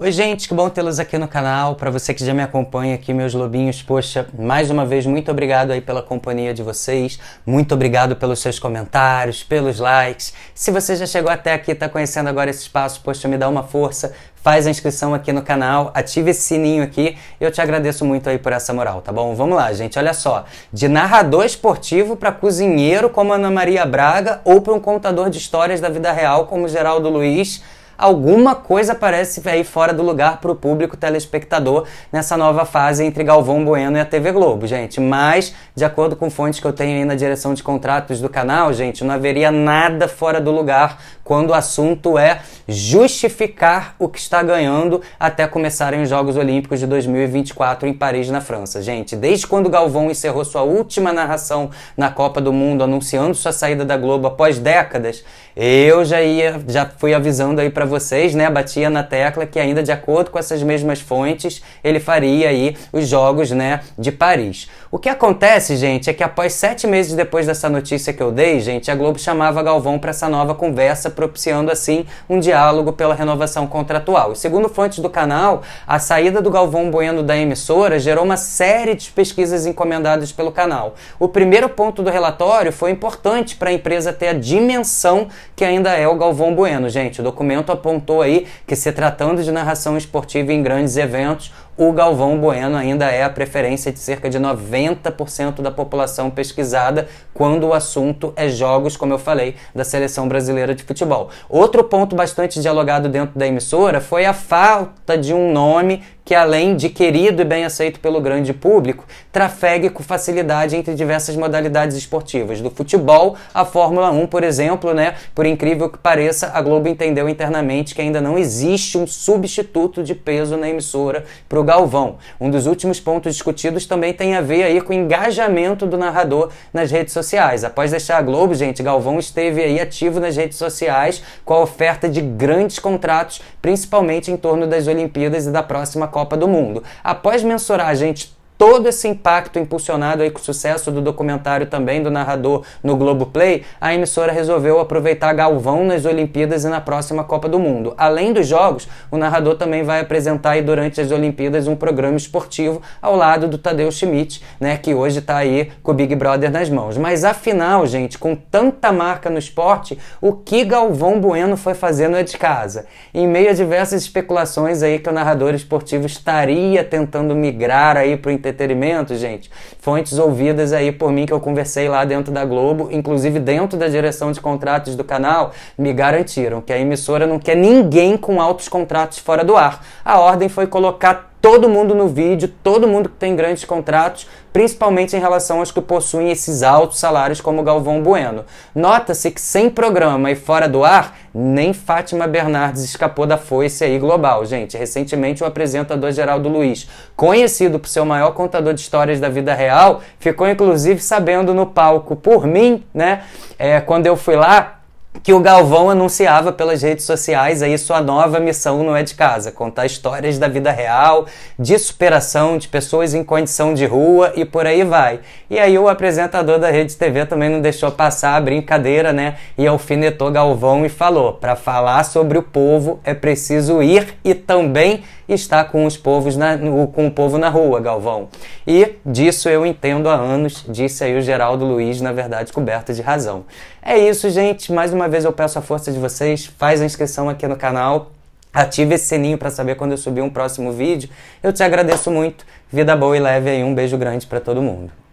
Oi, gente, que bom tê-los aqui no canal. Para você que já me acompanha aqui, meus lobinhos, poxa, mais uma vez, muito obrigado aí pela companhia de vocês, muito obrigado pelos seus comentários, pelos likes. Se você já chegou até aqui e está conhecendo agora esse espaço, poxa, me dá uma força, faz a inscrição aqui no canal, ative esse sininho aqui. Eu te agradeço muito aí por essa moral, tá bom? Vamos lá, gente, olha só. De narrador esportivo para cozinheiro como Ana Maria Braga ou para um contador de histórias da vida real como Geraldo Luiz alguma coisa parece aí fora do lugar para o público telespectador nessa nova fase entre Galvão Bueno e a TV Globo, gente. Mas, de acordo com fontes que eu tenho aí na direção de contratos do canal, gente, não haveria nada fora do lugar quando o assunto é justificar o que está ganhando até começarem os Jogos Olímpicos de 2024 em Paris, na França. Gente, desde quando Galvão encerrou sua última narração na Copa do Mundo, anunciando sua saída da Globo após décadas, eu já ia, já fui avisando aí para vocês, né, batia na tecla que ainda de acordo com essas mesmas fontes, ele faria aí os jogos, né, de Paris. O que acontece, gente, é que após sete meses depois dessa notícia que eu dei, gente, a Globo chamava Galvão para essa nova conversa, propiciando assim um diálogo pela renovação contratual. E segundo fontes do canal, a saída do Galvão Bueno da emissora gerou uma série de pesquisas encomendadas pelo canal. O primeiro ponto do relatório foi importante para a empresa ter a dimensão que ainda é o Galvão Bueno, gente. O documento apontou aí que se tratando de narração esportiva em grandes eventos, o Galvão Bueno ainda é a preferência de cerca de 90% da população pesquisada quando o assunto é jogos, como eu falei, da seleção brasileira de futebol. Outro ponto bastante dialogado dentro da emissora foi a falta de um nome que, além de querido e bem aceito pelo grande público, trafegue com facilidade entre diversas modalidades esportivas. Do futebol à Fórmula 1, por exemplo, né? Por incrível que pareça, a Globo entendeu internamente que ainda não existe um substituto de peso na emissora Galvão. Um dos últimos pontos discutidos também tem a ver aí com o engajamento do narrador nas redes sociais. Após deixar a Globo, gente, Galvão esteve aí ativo nas redes sociais com a oferta de grandes contratos, principalmente em torno das Olimpíadas e da próxima Copa do Mundo. Após mensurar, gente, todo esse impacto impulsionado aí com o sucesso do documentário também do narrador no Globo Play a emissora resolveu aproveitar Galvão nas Olimpíadas e na próxima Copa do Mundo. Além dos jogos, o narrador também vai apresentar aí durante as Olimpíadas um programa esportivo ao lado do Tadeu Schmidt, né, que hoje está aí com o Big Brother nas mãos. Mas afinal, gente, com tanta marca no esporte, o que Galvão Bueno foi fazendo é de casa? Em meio a diversas especulações aí que o narrador esportivo estaria tentando migrar aí para o entretenimento, gente. Fontes ouvidas aí por mim que eu conversei lá dentro da Globo, inclusive dentro da direção de contratos do canal, me garantiram que a emissora não quer ninguém com altos contratos fora do ar. A ordem foi colocar todo mundo no vídeo, todo mundo que tem grandes contratos, principalmente em relação aos que possuem esses altos salários como Galvão Bueno. Nota-se que sem programa e fora do ar, nem Fátima Bernardes escapou da foice aí global, gente. Recentemente, o apresentador Geraldo Luiz, conhecido por ser o maior contador de histórias da vida real, ficou inclusive sabendo no palco por mim, né? É, quando eu fui lá, que o Galvão anunciava pelas redes sociais aí sua nova missão não é de casa, contar histórias da vida real, de superação de pessoas em condição de rua e por aí vai. E aí o apresentador da Rede TV também não deixou passar a brincadeira, né? E alfinetou Galvão e falou: "Para falar sobre o povo é preciso ir e também estar com os povos na, com o povo na rua, Galvão". E disso eu entendo há anos, disse aí o Geraldo Luiz, na verdade coberto de razão. É isso, gente, mais uma uma vez eu peço a força de vocês, faz a inscrição aqui no canal, ative esse sininho para saber quando eu subir um próximo vídeo. Eu te agradeço muito. Vida boa e leve aí. Um beijo grande para todo mundo.